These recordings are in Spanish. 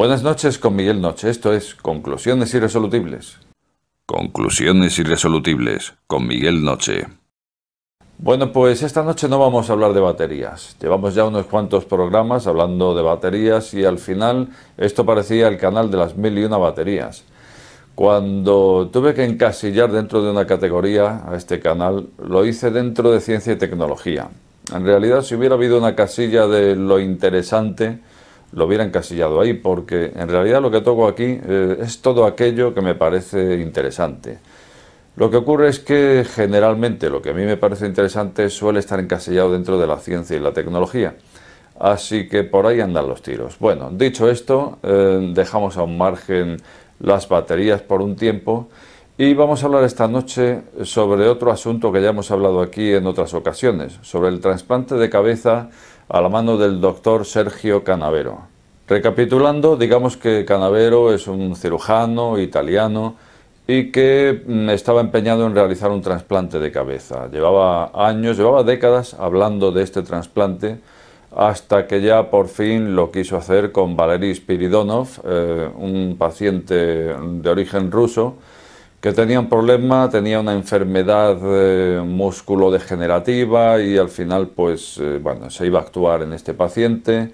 Buenas noches con Miguel Noche, esto es Conclusiones Irresolutibles. Conclusiones Irresolutibles con Miguel Noche. Bueno, pues esta noche no vamos a hablar de baterías. Llevamos ya unos cuantos programas hablando de baterías y al final esto parecía el canal de las mil y una baterías. Cuando tuve que encasillar dentro de una categoría a este canal, lo hice dentro de ciencia y tecnología. En realidad, si hubiera habido una casilla de lo interesante, lo hubiera encasillado ahí, porque en realidad lo que toco aquí eh, es todo aquello que me parece interesante. Lo que ocurre es que generalmente lo que a mí me parece interesante suele estar encasillado dentro de la ciencia y la tecnología. Así que por ahí andan los tiros. Bueno, dicho esto, eh, dejamos a un margen las baterías por un tiempo y vamos a hablar esta noche sobre otro asunto que ya hemos hablado aquí en otras ocasiones, sobre el trasplante de cabeza a la mano del doctor Sergio Canavero. Recapitulando, digamos que Canavero es un cirujano italiano y que mm, estaba empeñado en realizar un trasplante de cabeza. Llevaba años, llevaba décadas hablando de este trasplante hasta que ya por fin lo quiso hacer con Valery Spiridonov, eh, un paciente de origen ruso que tenía un problema, tenía una enfermedad eh, músculo degenerativa y al final pues eh, bueno, se iba a actuar en este paciente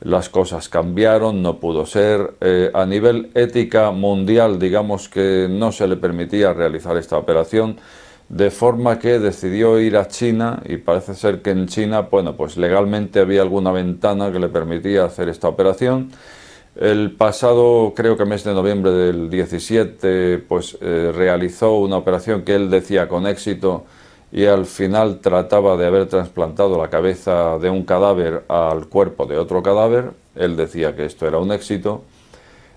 las cosas cambiaron, no pudo ser. Eh, a nivel ética mundial, digamos que no se le permitía realizar esta operación, de forma que decidió ir a China y parece ser que en China, bueno, pues legalmente había alguna ventana que le permitía hacer esta operación. El pasado, creo que mes de noviembre del 17, pues eh, realizó una operación que él decía con éxito y al final trataba de haber trasplantado la cabeza de un cadáver al cuerpo de otro cadáver. Él decía que esto era un éxito.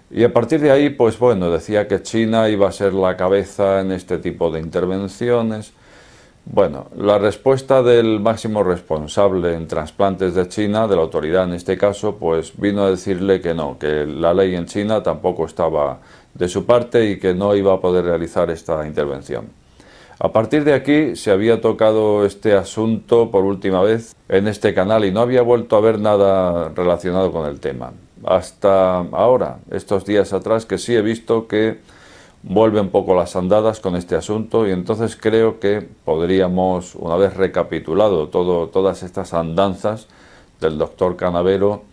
Y a partir de ahí, pues bueno, decía que China iba a ser la cabeza en este tipo de intervenciones. Bueno, la respuesta del máximo responsable en trasplantes de China, de la autoridad en este caso, pues vino a decirle que no, que la ley en China tampoco estaba de su parte y que no iba a poder realizar esta intervención. A partir de aquí se había tocado este asunto por última vez en este canal y no había vuelto a ver nada relacionado con el tema. Hasta ahora, estos días atrás, que sí he visto que vuelven un poco las andadas con este asunto y entonces creo que podríamos, una vez recapitulado todo, todas estas andanzas del doctor Canavero,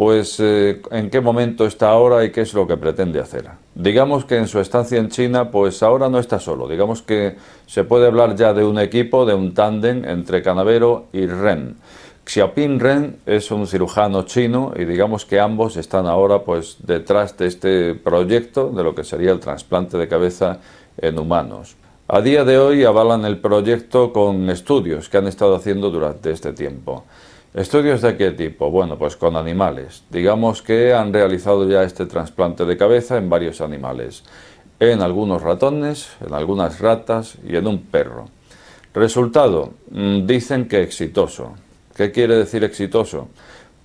pues eh, en qué momento está ahora y qué es lo que pretende hacer. Digamos que en su estancia en China, pues ahora no está solo. Digamos que se puede hablar ya de un equipo, de un tándem entre Canavero y Ren. Xiaoping Ren es un cirujano chino y digamos que ambos están ahora pues detrás de este proyecto de lo que sería el trasplante de cabeza en humanos. A día de hoy avalan el proyecto con estudios que han estado haciendo durante este tiempo. Estudios de qué tipo, bueno, pues con animales. Digamos que han realizado ya este trasplante de cabeza en varios animales, en algunos ratones, en algunas ratas y en un perro. Resultado, mm, dicen que exitoso. ¿Qué quiere decir exitoso?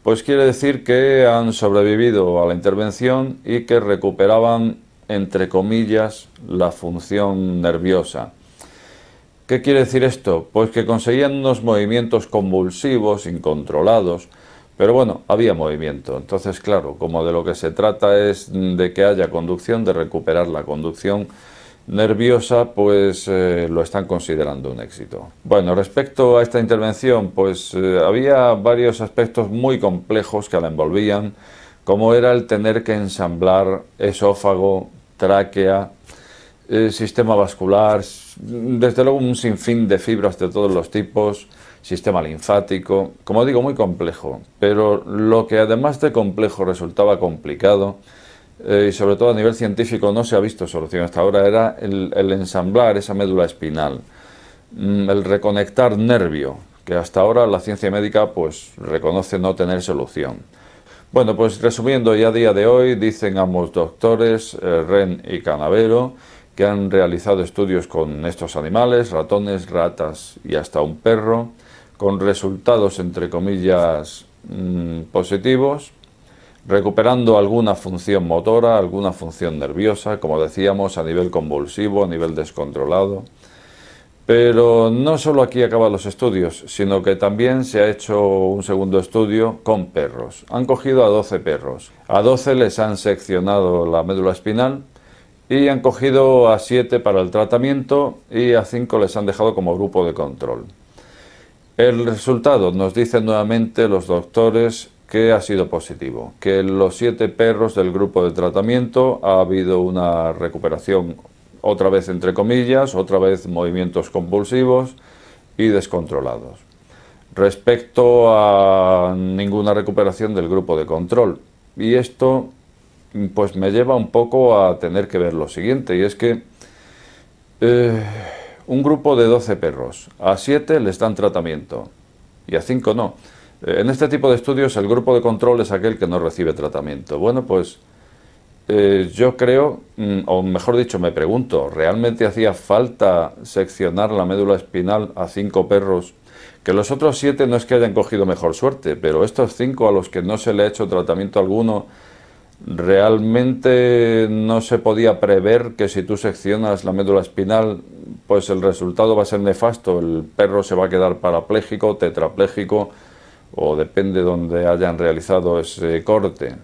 Pues quiere decir que han sobrevivido a la intervención y que recuperaban, entre comillas, la función nerviosa. ¿Qué quiere decir esto? Pues que conseguían unos movimientos convulsivos, incontrolados, pero bueno, había movimiento. Entonces, claro, como de lo que se trata es de que haya conducción, de recuperar la conducción nerviosa, pues eh, lo están considerando un éxito. Bueno, respecto a esta intervención, pues eh, había varios aspectos muy complejos que la envolvían, como era el tener que ensamblar esófago, tráquea, eh, sistema vascular, desde luego un sinfín de fibras de todos los tipos, sistema linfático, como digo, muy complejo, pero lo que además de complejo resultaba complicado, eh, y sobre todo a nivel científico no se ha visto solución hasta ahora, era el, ensamblar esa médula espinal, mm, el reconectar nervio, que hasta ahora la ciencia médica pues reconoce no tener solución. Bueno, pues resumiendo, ya a día de hoy dicen ambos doctores, eh, Ren y Canavero, que han realizado estudios con estos animales, ratones, ratas y hasta un perro, con resultados entre comillas mm, positivos, recuperando alguna función motora, alguna función nerviosa, como decíamos, a nivel convulsivo, a nivel descontrolado. Pero no solo aquí acaban los estudios, sino que también se ha hecho un segundo estudio con perros. Han cogido a 12 perros. A 12 les han seccionado la médula espinal y han cogido a siete para el tratamiento y a 5 les han dejado como grupo de control. El resultado nos dicen nuevamente los doctores que ha sido positivo, que los siete perros del grupo de tratamiento ha habido una recuperación otra vez entre comillas, otra vez movimientos compulsivos y descontrolados. Respecto a ninguna recuperación del grupo de control. Y esto pues me lleva un poco a tener que ver lo siguiente, y es que eh, un grupo de 12 perros, a 7 les dan tratamiento y a 5 no. Eh, en este tipo de estudios el grupo de control es aquel que no recibe tratamiento. Bueno, pues eh, yo creo, mm, o mejor dicho, me pregunto, ¿realmente hacía falta seccionar la médula espinal a 5 perros? Que los otros 7 no es que hayan cogido mejor suerte, pero estos 5 a los que no se le ha hecho tratamiento alguno, realmente no se podía prever que si tú seccionas la médula espinal, pues el resultado va a ser nefasto. El perro se va a quedar parapléjico, tetrapléjico, o depende donde hayan realizado ese corte.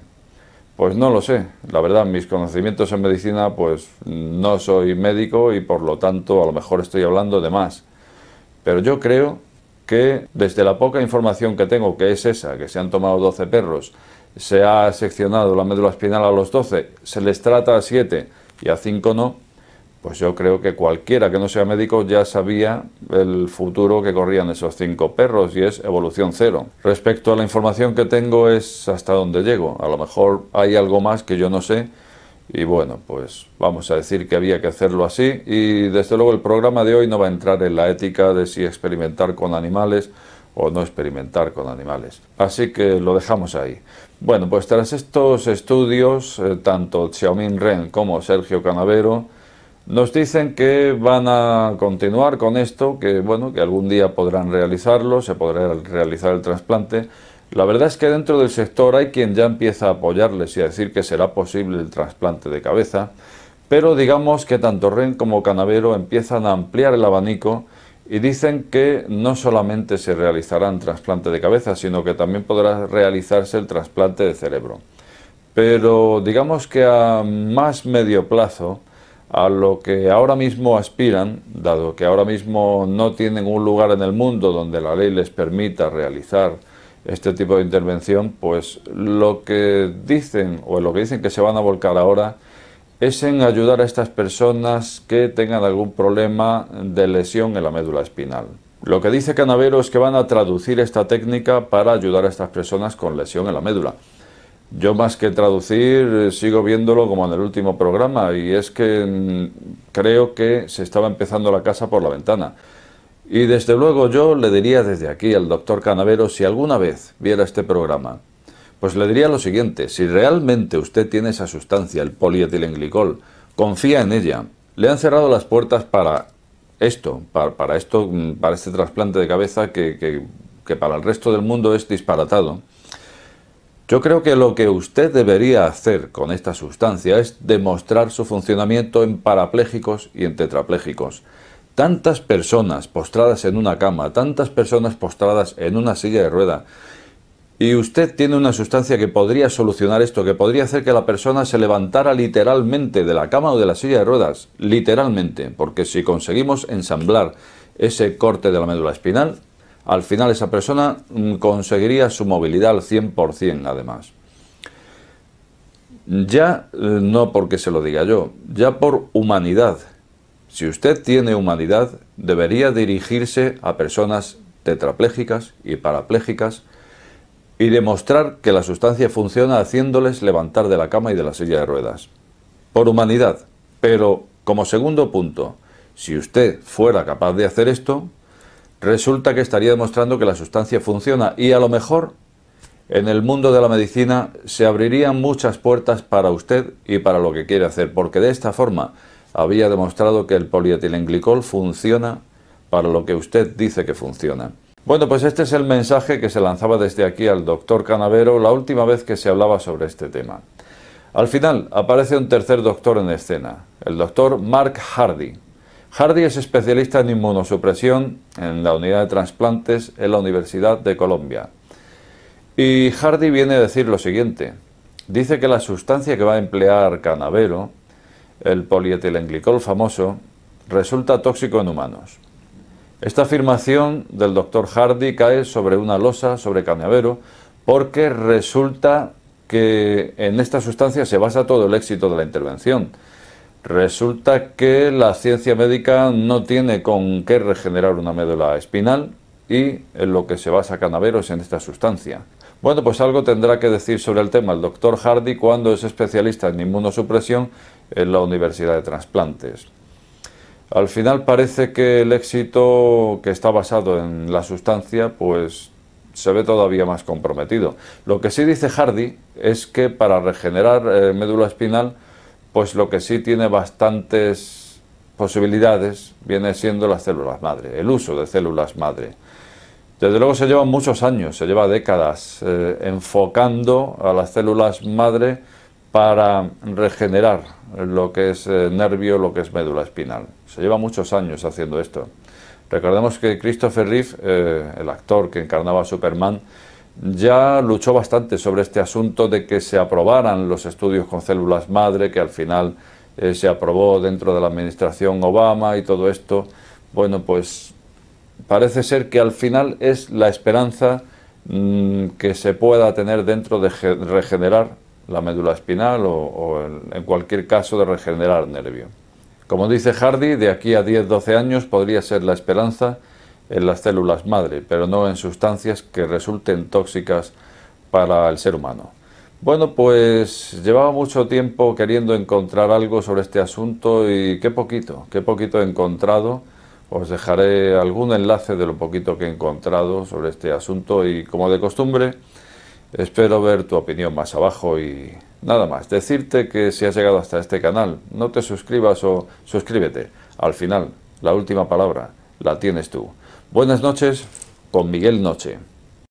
Pues no lo sé. La verdad, mis conocimientos en medicina, pues no soy médico y por lo tanto a lo mejor estoy hablando de más. Pero yo creo que desde la poca información que tengo, que es esa, que se han tomado 12 perros, se ha seccionado la médula espinal a los 12, se les trata a 7 y a 5 no, pues yo creo que cualquiera que no sea médico ya sabía el futuro que corrían esos 5 perros y es evolución cero. Respecto a la información que tengo es hasta donde llego. A lo mejor hay algo más que yo no sé y bueno, pues vamos a decir que había que hacerlo así y desde luego el programa de hoy no va a entrar en la ética de si experimentar con animales o no experimentar con animales. Así que lo dejamos ahí. Bueno, pues tras estos estudios, eh, tanto Xiaomin Ren como Sergio Canavero nos dicen que van a continuar con esto, que bueno, que algún día podrán realizarlo, se podrá realizar el trasplante. La verdad es que dentro del sector hay quien ya empieza a apoyarles y a decir que será posible el trasplante de cabeza, pero digamos que tanto Ren como Canavero empiezan a ampliar el abanico y dicen que no solamente se realizarán trasplantes de cabeza, sino que también podrá realizarse el trasplante de cerebro. Pero digamos que a más medio plazo, a lo que ahora mismo aspiran, dado que ahora mismo no tienen un lugar en el mundo donde la ley les permita realizar este tipo de intervención, pues lo que dicen o lo que dicen que se van a volcar ahora es en ayudar a estas personas que tengan algún problema de lesión en la médula espinal. Lo que dice Canavero es que van a traducir esta técnica para ayudar a estas personas con lesión en la médula. Yo más que traducir eh, sigo viéndolo como en el último programa y es que mm, creo que se estaba empezando la casa por la ventana. Y desde luego yo le diría desde aquí al doctor Canavero si alguna vez viera este programa pues le diría lo siguiente, si realmente usted tiene esa sustancia, el polietilenglicol, confía en ella, le han cerrado las puertas para esto, para, esto, mm, para este trasplante de cabeza que, que para el resto del mundo es disparatado. Yo creo que lo que usted debería hacer con esta sustancia es demostrar su funcionamiento en parapléjicos y en tetrapléjicos. Tantas personas postradas en una cama, tantas personas postradas en una silla de rueda, y usted tiene una sustancia que podría solucionar esto, que podría hacer que la persona se levantara literalmente de la cama o de la silla de ruedas, literalmente, porque si conseguimos ensamblar ese corte de la médula espinal, al final esa persona mm, conseguiría su movilidad al 100% además. Ya eh, no porque se lo diga yo, ya por humanidad. Si usted tiene humanidad, debería dirigirse a personas tetrapléjicas y parapléjicas y demostrar que la sustancia funciona haciéndoles levantar de la cama y de la silla de ruedas. Por humanidad. Pero, como segundo punto, si usted fuera capaz de hacer esto, resulta que estaría demostrando que la sustancia funciona y a lo mejor en el mundo de la medicina se abrirían muchas puertas para usted y para lo que quiere hacer, porque de esta forma había demostrado que el polietilenglicol funciona para lo que usted dice que funciona. Bueno, pues este es el mensaje que se lanzaba desde aquí al doctor Canavero la última vez que se hablaba sobre este tema. Al final aparece un tercer doctor en escena, el doctor Mark Hardy. Hardy es especialista en inmunosupresión en la unidad de trasplantes en la Universidad de Colombia. Y Hardy viene a decir lo siguiente. Dice que la sustancia que va a emplear Canavero, el polietilenglicol famoso, resulta tóxico en humanos. Esta afirmación del doctor Hardy cae sobre una losa, sobre Cañavero, porque resulta que en esta sustancia se basa todo el éxito de la intervención. Resulta que la ciencia médica no tiene con qué regenerar una médula espinal y en lo que se basa Canavero es en esta sustancia. Bueno, pues algo tendrá que decir sobre el tema el doctor Hardy cuando es especialista en inmunosupresión en la Universidad de Transplantes. Al final parece que el éxito que está basado en la sustancia, pues se ve todavía más comprometido. Lo que sí dice Hardy es que para regenerar eh, médula espinal, pues lo que sí tiene bastantes posibilidades viene siendo las células madre, el uso de células madre. Desde luego se llevan muchos años, se lleva décadas eh, enfocando a las células madre para regenerar lo que es eh, nervio, lo que es médula espinal. Se lleva muchos años haciendo esto. Recordemos que Christopher Reeve, eh, el actor que encarnaba a Superman, ya luchó bastante sobre este asunto de que se aprobaran los estudios con células madre, que al final eh, se aprobó dentro de la administración Obama y todo esto. Bueno, pues parece ser que al final es la esperanza mm, que se pueda tener dentro de regenerar la médula espinal o, en, cualquier caso de regenerar nervio. Como dice Hardy, de aquí a 10-12 años podría ser la esperanza en las células madre, pero no en sustancias que resulten tóxicas para el ser humano. Bueno, pues llevaba mucho tiempo queriendo encontrar algo sobre este asunto y qué poquito, qué poquito he encontrado. Os dejaré algún enlace de lo poquito que he encontrado sobre este asunto y como de costumbre, Espero ver tu opinión más abajo y nada más. Decirte que si has llegado hasta este canal, no te suscribas o suscríbete. Al final, la última palabra la tienes tú. Buenas noches con Miguel Noche.